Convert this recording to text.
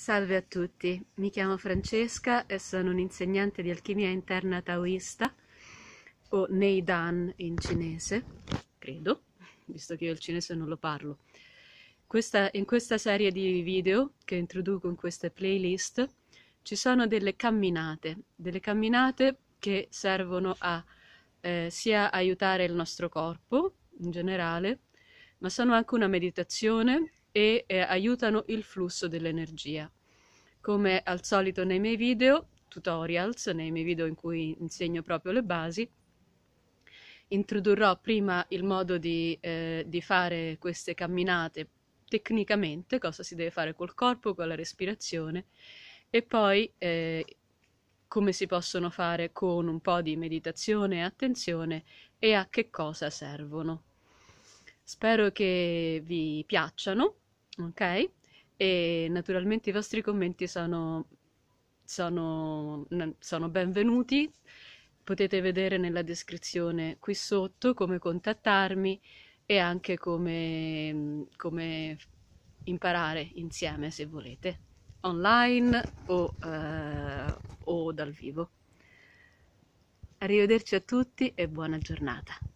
Salve a tutti, mi chiamo Francesca e sono un'insegnante di alchimia interna taoista o Neidan in cinese, credo, visto che io il cinese non lo parlo. Questa, in questa serie di video che introduco in questa playlist ci sono delle camminate, delle camminate che servono a eh, sia aiutare il nostro corpo in generale, ma sono anche una meditazione e eh, aiutano il flusso dell'energia. Come al solito nei miei video, tutorials, nei miei video in cui insegno proprio le basi, introdurrò prima il modo di, eh, di fare queste camminate tecnicamente, cosa si deve fare col corpo, con la respirazione e poi eh, come si possono fare con un po' di meditazione e attenzione e a che cosa servono. Spero che vi piacciano, ok? E naturalmente i vostri commenti sono, sono, sono benvenuti. Potete vedere nella descrizione qui sotto come contattarmi e anche come, come imparare insieme se volete, online o, eh, o dal vivo. Arrivederci a tutti e buona giornata.